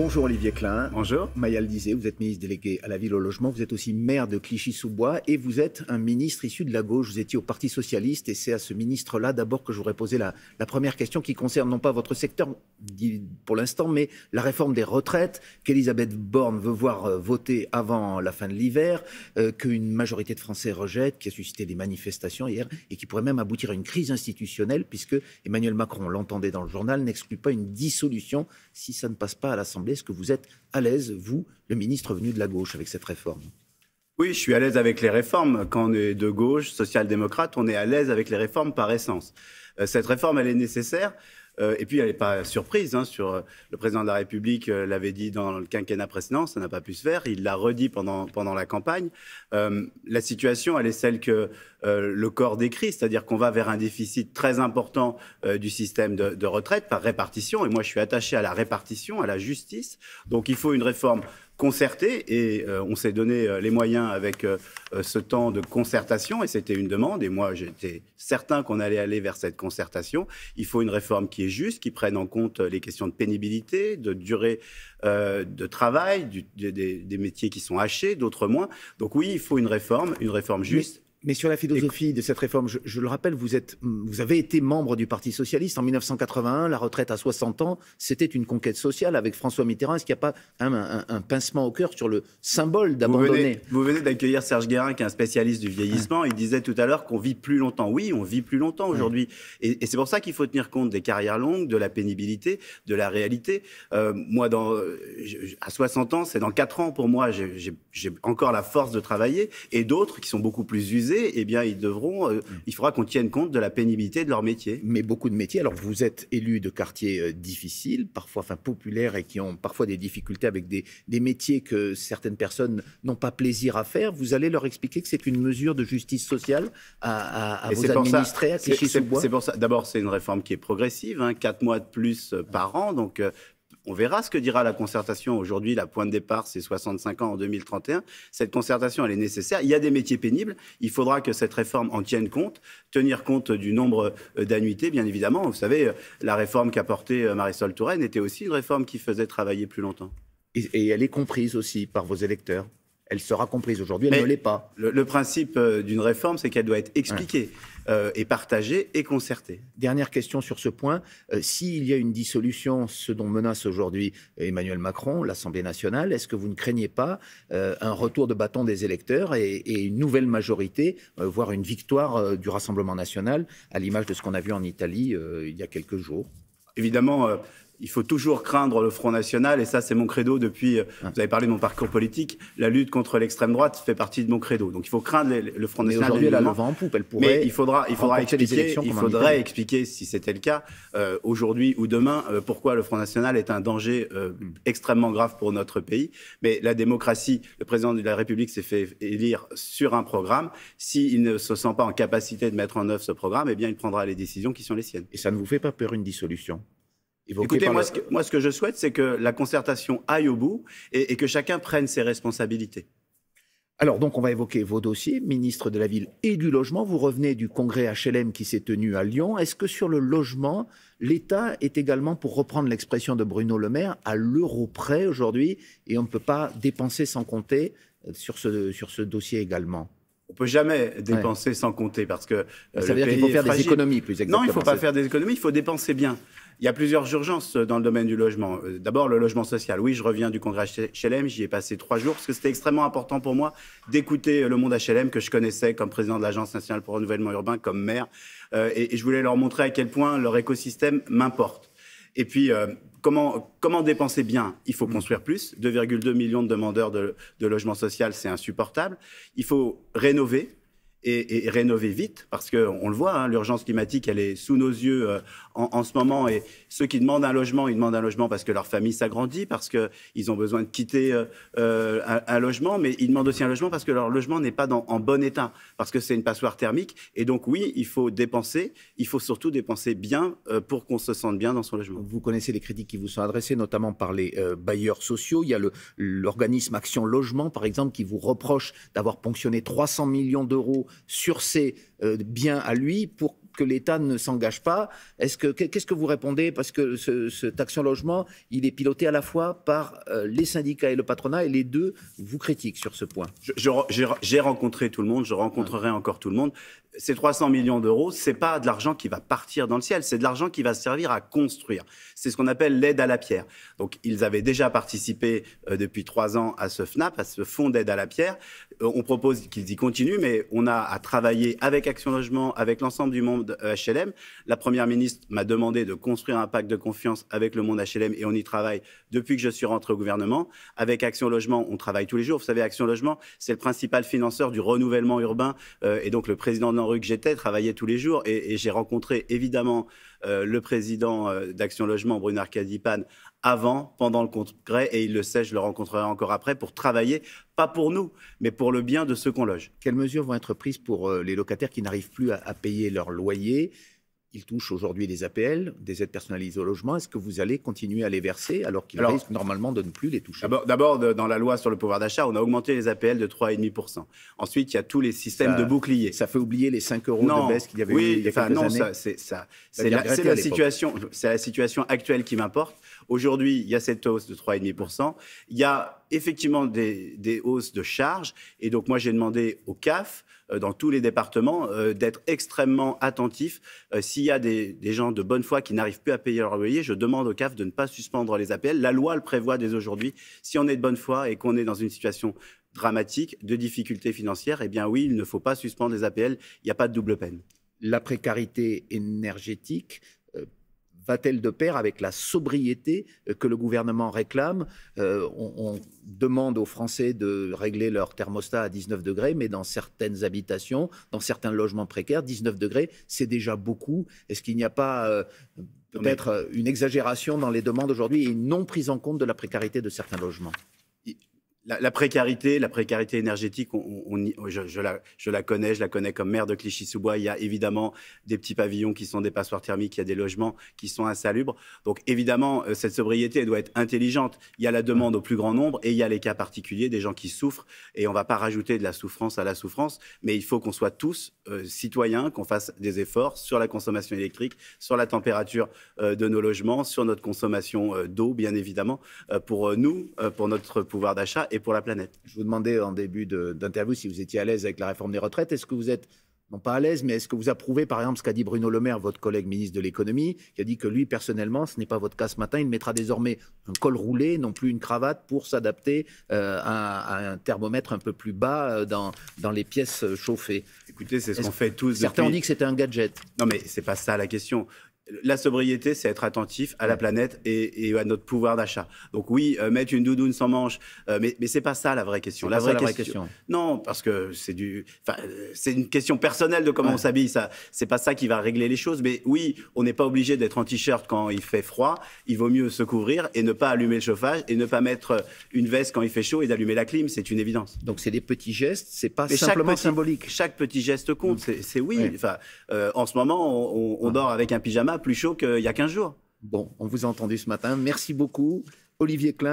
Bonjour Olivier Klein. Bonjour. Mayal le disait, vous êtes ministre délégué à la ville au logement, vous êtes aussi maire de Clichy-sous-Bois et vous êtes un ministre issu de la gauche. Vous étiez au Parti socialiste et c'est à ce ministre-là d'abord que je voudrais poser la, première question qui concerne non pas votre secteur pour l'instant, mais la réforme des retraites qu'Elisabeth Borne veut voir euh, voter avant la fin de l'hiver, euh, qu'une majorité de Français rejette, qui a suscité des manifestations hier et qui pourrait même aboutir à une crise institutionnelle puisque Emmanuel Macron, l'entendait dans le journal, n'exclut pas une dissolution si ça ne passe pas à l'Assemblée est-ce que vous êtes à l'aise, vous, le ministre venu de la gauche, avec cette réforme oui, je suis à l'aise avec les réformes. Quand on est de gauche, social-démocrate, on est à l'aise avec les réformes par essence. Euh, cette réforme, elle est nécessaire euh, et puis, elle n'est pas surprise. Hein, sur, euh, le président de la République euh, l'avait dit dans le quinquennat précédent, ça n'a pas pu se faire. Il l'a redit pendant, pendant la campagne. la situation, elle est celle que le corps décrit, c'est-à-dire qu'on va vers un déficit très important du système de retraite par répartition. Et moi, je suis attaché à la répartition, à la justice. Donc, il faut une réforme concertée et euh, on s'est donné euh, les moyens avec euh, ce temps de concertation et c'était une demande et moi j'étais certain qu'on allait aller vers cette concertation. Il faut une réforme qui est juste, qui prenne en compte les questions de pénibilité, de durée de travail, des, métiers qui sont hachés, d'autres moins. Donc oui, il faut une réforme, une réforme juste. Mais sur la philosophie de cette réforme, je, le rappelle, vous, êtes, vous avez été membre du Parti socialiste en 1981. La retraite à 60 ans, c'était une conquête sociale avec François Mitterrand. Est-ce qu'il n'y a pas un, pincement au cœur sur le symbole d'abandonner Vous venez, d'accueillir Serge Guérin, qui est un spécialiste du vieillissement. Il disait tout à l'heure qu'on vit plus longtemps. Oui, on vit plus longtemps aujourd'hui, et, c'est pour ça qu'il faut tenir compte des carrières longues, de la pénibilité, de la réalité. Euh, moi, dans, à 60 ans, c'est dans 4 ans pour moi. J'ai encore la force de travailler, et d'autres qui sont beaucoup plus usés eh bien, ils devront, euh, mm. il faudra qu'on tienne compte de la pénibilité de leur métier. Mais beaucoup de métiers, alors vous êtes élu de quartiers euh, difficiles, parfois enfin, populaires et qui ont parfois des difficultés avec des, métiers que certaines personnes n'ont pas plaisir à faire. Vous allez leur expliquer que c'est une mesure de justice sociale à, à, à vos administrés, à bois C'est pour ça, d'abord, c'est une réforme qui est progressive, hein, 4 mois de plus euh, par an, donc on verra ce que dira la concertation. Aujourd'hui, la pointe de départ, c'est 65 ans en 2031. Cette concertation, elle est nécessaire. Il y a des métiers pénibles. Il faudra que cette réforme en tienne compte, tenir compte du nombre euh, d'annuités, bien évidemment. Vous savez, euh, la réforme qu'a portée euh, Marisol Touraine était aussi une réforme qui faisait travailler plus longtemps. Et, elle est comprise aussi par vos électeurs elle sera comprise aujourd'hui, elle ne l'est pas. Le, principe d'une réforme, c'est qu'elle doit être expliquée est euh, et partagée et concertée. Dernière question sur ce point. Euh, s'il y a une dissolution, ce dont menace aujourd'hui Emmanuel Macron, l'Assemblée nationale, est-ce que vous ne craignez pas euh, un retour de bâton des électeurs et, et une nouvelle majorité, voire une victoire du Rassemblement national, à l'image de ce qu'on a vu en Italie il y a quelques jours Évidemment, il faut toujours craindre le Front National, et ça c'est mon credo depuis, euh, ah. vous avez parlé de mon parcours politique, la lutte contre l'extrême droite fait partie de mon credo. Donc il faut craindre le Front National. Aujourd'hui, elle le en poupe, elle pourrait. Mais il faudra, il faudra expliquer, il faudrait expliquer, si c'était le cas, euh, aujourd'hui ou demain, euh, pourquoi le Front National est un danger mm. extrêmement grave pour notre pays. Mais la démocratie, le président de la République s'est fait élire sur un programme. S'il ne se sent pas en capacité de mettre en œuvre ce programme, eh bien il prendra les décisions qui sont les siennes. Et ça ne vous fait pas peur une dissolution Écoutez, moi, ce que, je souhaite, c'est que la concertation aille au bout et, que chacun prenne ses responsabilités. Alors, donc, on va évoquer vos dossiers, ministre de la Ville et du Logement. Vous revenez du congrès HLM qui s'est tenu à Lyon. Est-ce que sur le logement, l'État est également, pour reprendre l'expression de Bruno Le Maire, à l'euro près aujourd'hui et on ne peut pas dépenser sans compter euh, sur ce, sur ce dossier également on peut jamais dépenser sans compter parce que euh, ça veut dire qu'il faut faire des économies plus exactement. Non, il ne faut pas faire des économies, il faut dépenser bien. Il y a plusieurs urgences euh, dans le domaine du logement. Euh, d'abord, le logement social. Oui, je reviens du congrès HLM, j'y ai passé trois jours, parce que c'était extrêmement important pour moi d'écouter euh, le monde HLM que je connaissais comme président de l'Agence nationale pour le renouvellement urbain, comme maire. et, je voulais leur montrer à quel point leur écosystème m'importe. Et puis, Comment, comment, dépenser bien Il faut construire plus. 2,2 millions de demandeurs de, de logement social, c'est insupportable. Il faut rénover et, rénover vite, parce qu'on le voit, hein, l'urgence climatique, elle est sous nos yeux euh, en, ce moment. Et ceux qui demandent un logement, ils demandent un logement parce que leur famille s'agrandit, parce qu'ils ont besoin de quitter euh, euh, un, logement, mais ils demandent aussi un logement parce que leur logement n'est pas dans, en bon état, parce que c'est une passoire thermique. Et donc oui, il faut dépenser, il faut surtout dépenser bien pour qu'on se sente bien dans son logement. Vous connaissez les critiques qui vous sont adressées, notamment par les bailleurs sociaux. Il y a l'organisme Action Logement, par exemple, qui vous reproche d'avoir ponctionné 300 millions d'euros sur ses euh, biens à lui pour que l'État ne s'engage pas. Est-ce que qu'est-ce que vous répondez parce que ce, cette action logement, il est piloté à la fois par euh, les syndicats et le patronat et les deux vous critiquent sur ce point. J'ai rencontré tout le monde, je rencontrerai encore tout le monde ces 300 millions d'euros, c'est pas de l'argent qui va partir dans le ciel, c'est de l'argent qui va servir à construire. C'est ce qu'on appelle l'aide à la pierre. Donc, ils avaient déjà participé euh, depuis trois ans à ce FNAP, à ce fonds d'aide à la pierre. Euh, on propose qu'ils y continuent, mais on a à travailler avec Action Logement, avec l'ensemble du monde HLM. Euh, la première ministre m'a demandé de construire un pacte de confiance avec le monde HLM et on y travaille depuis que je suis rentré au gouvernement. Avec Action Logement, on travaille tous les jours. Vous savez, Action Logement, c'est le principal financeur du renouvellement urbain et donc le président de que j'étais travaillait tous les jours et, j'ai rencontré évidemment euh, le président euh, d'Action Logement, Bruno Cadipane avant, pendant le congrès, et il le sait, je le rencontrerai encore après, pour travailler, pas pour nous, mais pour le bien de ceux qu'on loge. Quelles mesures vont être prises pour euh, les locataires qui n'arrivent plus à, à payer leur loyer il touche aujourd'hui des APL, des aides personnalisées au logement. Est-ce que vous allez continuer à les verser alors qu'il risque normalement de ne plus les toucher D'abord, dans la loi sur le pouvoir d'achat, on a augmenté les APL de 3,5%. Ensuite, il y a tous les systèmes de boucliers. Ça fait oublier les 5 euros non, de baisse qu'il y avait il y a quelques années. c'est ça. C'est la, situation, la situation actuelle qui m'importe. Aujourd'hui, il y a cette hausse de 3,5%. Il y a effectivement des, hausses de charges. Et donc, moi, j'ai demandé au CAF, euh, dans tous les départements, euh, d'être extrêmement attentif. Euh, s'il y a des, gens de bonne foi qui n'arrivent plus à payer leur loyer, je demande au CAF de ne pas suspendre les APL. La loi le prévoit dès aujourd'hui. Si on est de bonne foi et qu'on est dans une situation dramatique de difficultés financières, eh bien oui, il ne faut pas suspendre les APL. Il n'y a pas de double peine la précarité énergétique, va-t-elle de pair avec la sobriété euh, que le gouvernement réclame euh, on, demande aux Français de régler leur thermostat à 19 degrés, mais dans certaines habitations, dans certains logements précaires, 19 degrés, c'est déjà beaucoup. Est-ce qu'il n'y a pas euh, peut-être une exagération dans les demandes aujourd'hui et une non prise en compte de la précarité de certains logements la, précarité, la précarité énergétique, on, oh, je, la, je, la, connais, je la connais comme maire de Clichy-sous-Bois. Il y a évidemment des petits pavillons qui sont des passoires thermiques, il y a des logements qui sont insalubres. Donc évidemment, euh, cette sobriété doit être intelligente. Il y a la demande au plus grand nombre et il y a les cas particuliers des gens qui souffrent. Et on ne va pas rajouter de la souffrance à la souffrance, mais il faut qu'on soit tous euh, citoyens, qu'on fasse des efforts sur la consommation électrique, sur la température euh, de nos logements, sur notre consommation d'eau, bien évidemment, pour nous, pour notre pouvoir d'achat pour la planète. Je vous demandais en début d'interview si vous étiez à l'aise avec la réforme des retraites. Est-ce que vous êtes non pas à l'aise, mais est-ce que vous approuvez par exemple ce qu'a dit Bruno Le Maire, votre collègue ministre de l'économie, qui a dit que lui personnellement, ce n'est pas votre cas ce matin, il mettra désormais un col roulé, non plus une cravate, pour s'adapter euh, à, un thermomètre un peu plus bas euh, dans, dans les pièces chauffées. Écoutez, c'est ce, qu'on fait tous. Certains ont dit que c'était un gadget. Non, mais c'est pas ça la question la sobriété, c'est être attentif à la planète et, à notre pouvoir d'achat. Donc oui, euh, mettre une doudoune sans manche, euh, mais, mais n'est pas ça la vraie question. La vraie, question, Non, parce que c'est une question personnelle de comment on s'habille. Ça, n'est pas ça qui va régler les choses. Mais oui, on n'est pas obligé d'être en t-shirt quand il fait froid. Il vaut mieux se couvrir et ne pas allumer le chauffage et ne pas mettre une veste quand il fait chaud et d'allumer la clim. C'est une évidence. Donc c'est des petits gestes. C'est pas simplement symbolique. Chaque petit geste compte. Mm. C'est oui. Euh, en ce moment, on, dort avec un pyjama plus chaud qu'il y a 15 jours. Bon, on vous a entendu ce matin. Merci beaucoup, Olivier Klein.